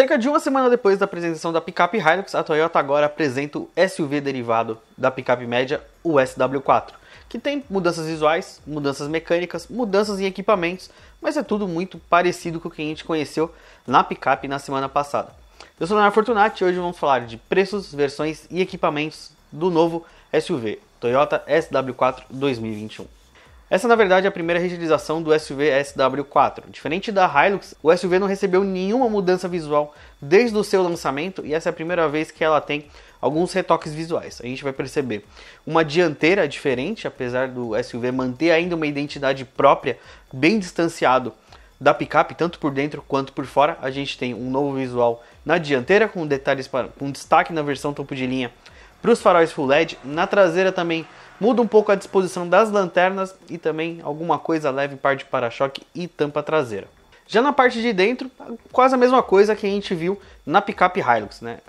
Cerca de uma semana depois da apresentação da picape Hilux, a Toyota agora apresenta o SUV derivado da picape média, o SW4, que tem mudanças visuais, mudanças mecânicas, mudanças em equipamentos, mas é tudo muito parecido com o que a gente conheceu na picape na semana passada. Eu sou o Leonardo Fortunati e hoje vamos falar de preços, versões e equipamentos do novo SUV Toyota SW4 2021. Essa, na verdade, é a primeira reutilização do SUV SW4. Diferente da Hilux, o SUV não recebeu nenhuma mudança visual desde o seu lançamento e essa é a primeira vez que ela tem alguns retoques visuais. A gente vai perceber uma dianteira diferente, apesar do SUV manter ainda uma identidade própria, bem distanciado da picape, tanto por dentro quanto por fora. A gente tem um novo visual na dianteira com detalhes para, com destaque na versão topo de linha para os faróis full LED, na traseira também Muda um pouco a disposição das lanternas e também alguma coisa leve em parte de para-choque e tampa traseira. Já na parte de dentro, quase a mesma coisa que a gente viu na picape Hilux. Né?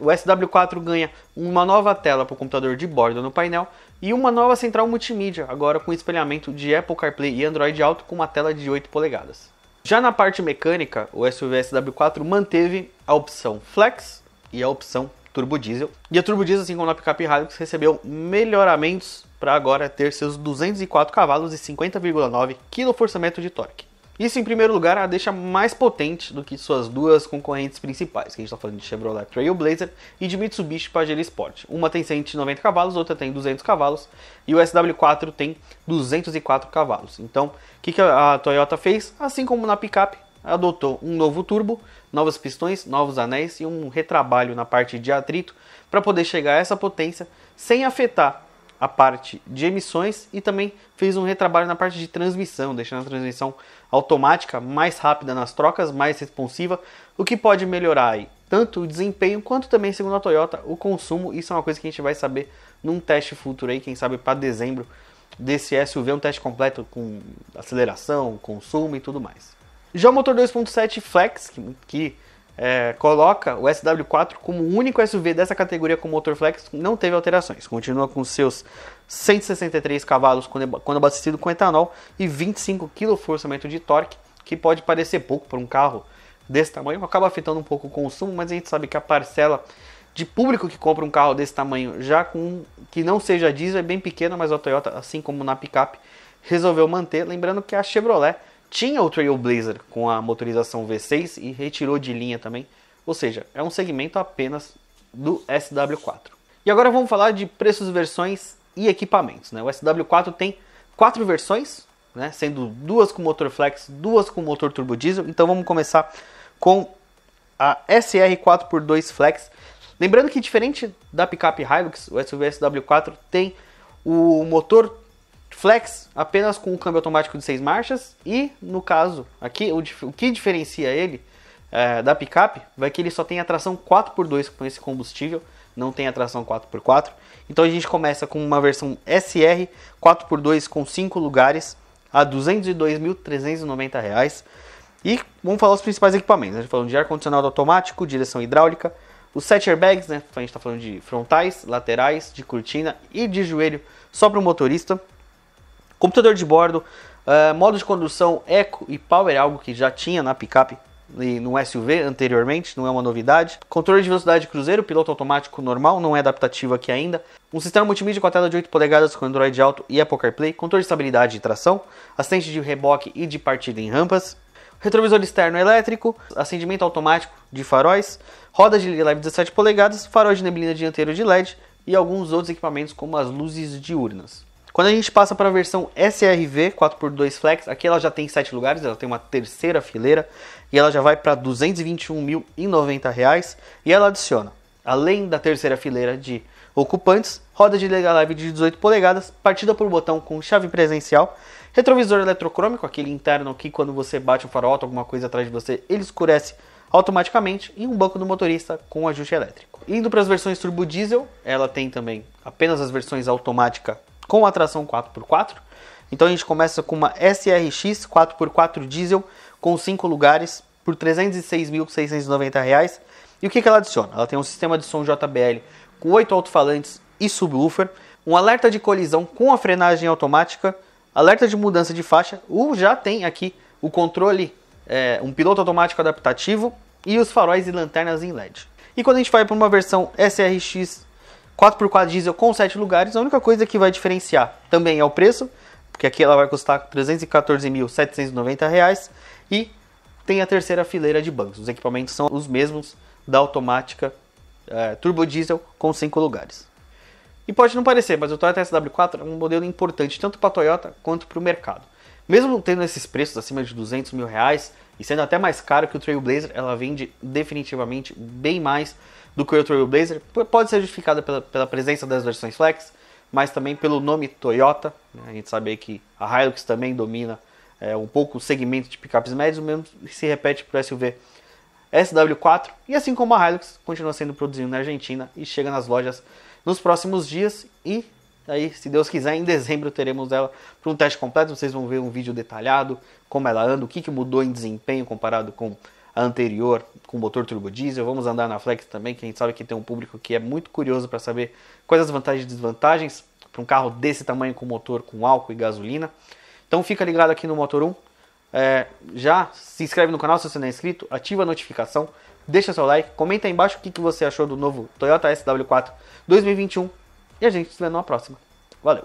O SW4 ganha uma nova tela para o computador de bordo no painel e uma nova central multimídia, agora com espelhamento de Apple CarPlay e Android Auto com uma tela de 8 polegadas. Já na parte mecânica, o SUV SW4 manteve a opção Flex e a opção turbo diesel. E a turbo diesel, assim como na picape Hilux, recebeu melhoramentos para agora ter seus 204 cavalos e 50,9 kg-força de torque. Isso, em primeiro lugar, a deixa mais potente do que suas duas concorrentes principais, que a gente está falando de Chevrolet Trailblazer e de Mitsubishi Pajero Sport. Uma tem 190 cavalos, outra tem 200 cavalos e o SW4 tem 204 cavalos. Então, o que, que a Toyota fez? Assim como na picape, adotou um novo turbo, novos pistões, novos anéis e um retrabalho na parte de atrito para poder chegar a essa potência sem afetar a parte de emissões e também fez um retrabalho na parte de transmissão, deixando a transmissão automática mais rápida nas trocas, mais responsiva, o que pode melhorar aí tanto o desempenho quanto também, segundo a Toyota, o consumo. Isso é uma coisa que a gente vai saber num teste futuro aí, quem sabe para dezembro desse SUV, um teste completo com aceleração, consumo e tudo mais. Já o motor 2.7 Flex, que, que é, coloca o SW4 como o único SUV dessa categoria com motor flex, não teve alterações. Continua com seus 163 cavalos quando abastecido com etanol e 25 kg-forçamento de torque, que pode parecer pouco para um carro desse tamanho, acaba afetando um pouco o consumo, mas a gente sabe que a parcela de público que compra um carro desse tamanho, já com que não seja diesel, é bem pequena, mas a Toyota, assim como na picape, resolveu manter. Lembrando que a Chevrolet tinha o Trailblazer com a motorização V6 e retirou de linha também, ou seja, é um segmento apenas do SW4. E agora vamos falar de preços, versões e equipamentos. Né? O SW4 tem quatro versões, né? sendo duas com motor flex, duas com motor turbo diesel. Então vamos começar com a SR4x2 flex. Lembrando que diferente da picape Hilux, o SUV SW4 tem o motor Flex apenas com o câmbio automático de seis marchas e, no caso, aqui o, o que diferencia ele é, da picape vai que ele só tem a tração 4x2 com esse combustível, não tem a tração 4x4. Então a gente começa com uma versão SR 4x2 com 5 lugares a R$ 202.390. E vamos falar os principais equipamentos. A né? gente falando de ar-condicionado automático, direção hidráulica, os 7 airbags, né? Então, a gente está falando de frontais, laterais, de cortina e de joelho só para o motorista. Computador de bordo, uh, modo de condução eco e power, algo que já tinha na picape e no SUV anteriormente, não é uma novidade. Controle de velocidade de cruzeiro, piloto automático normal, não é adaptativo aqui ainda. Um sistema multimídia com a tela de 8 polegadas com Android Auto e Apple CarPlay. Controle de estabilidade e tração, assistente de reboque e de partida em rampas. Retrovisor externo elétrico, acendimento automático de faróis, roda de leve 17 polegadas, faróis de neblina dianteiro de LED e alguns outros equipamentos como as luzes diurnas. Quando a gente passa para a versão SRV 4x2 Flex, aqui ela já tem 7 lugares, ela tem uma terceira fileira e ela já vai para R$ 221.090 e ela adiciona, além da terceira fileira de ocupantes, roda de Lega Live de 18 polegadas, partida por botão com chave presencial, retrovisor eletrocrômico, aquele interno que quando você bate um farol, alguma coisa atrás de você, ele escurece automaticamente e um banco do motorista com ajuste elétrico. Indo para as versões turbo diesel, ela tem também apenas as versões automática com a tração 4x4. Então a gente começa com uma SRX 4x4 diesel com 5 lugares por R$ 306.690. E o que, que ela adiciona? Ela tem um sistema de som JBL com 8 alto-falantes e subwoofer, um alerta de colisão com a frenagem automática, alerta de mudança de faixa, o já tem aqui o controle, é, um piloto automático adaptativo e os faróis e lanternas em LED. E quando a gente vai para uma versão SRX 4x4 diesel com 7 lugares, a única coisa que vai diferenciar também é o preço, porque aqui ela vai custar R$ 314.790 e tem a terceira fileira de bancos. Os equipamentos são os mesmos da automática é, turbo diesel com 5 lugares. E pode não parecer, mas o Toyota SW4 é um modelo importante tanto para a Toyota quanto para o mercado. Mesmo tendo esses preços acima de 200 mil reais e sendo até mais caro que o Trailblazer, ela vende definitivamente bem mais do que o Trailblazer. Pode ser justificada pela, pela presença das versões flex, mas também pelo nome Toyota. Né? A gente sabe que a Hilux também domina é, um pouco o segmento de picapes médios, o mesmo se repete para o SUV SW4. E assim como a Hilux, continua sendo produzido na Argentina e chega nas lojas nos próximos dias. E aí, se Deus quiser, em dezembro teremos ela para um teste completo. Vocês vão ver um vídeo detalhado, como ela anda, o que, que mudou em desempenho comparado com a anterior com motor turbo diesel. Vamos andar na Flex também, que a gente sabe que tem um público que é muito curioso para saber quais as vantagens e desvantagens para um carro desse tamanho com motor com álcool e gasolina. Então fica ligado aqui no Motor 1. É, já se inscreve no canal se você não é inscrito, ativa a notificação, deixa seu like, comenta aí embaixo o que, que você achou do novo Toyota SW4 2021 e a gente se vê numa próxima. Valeu!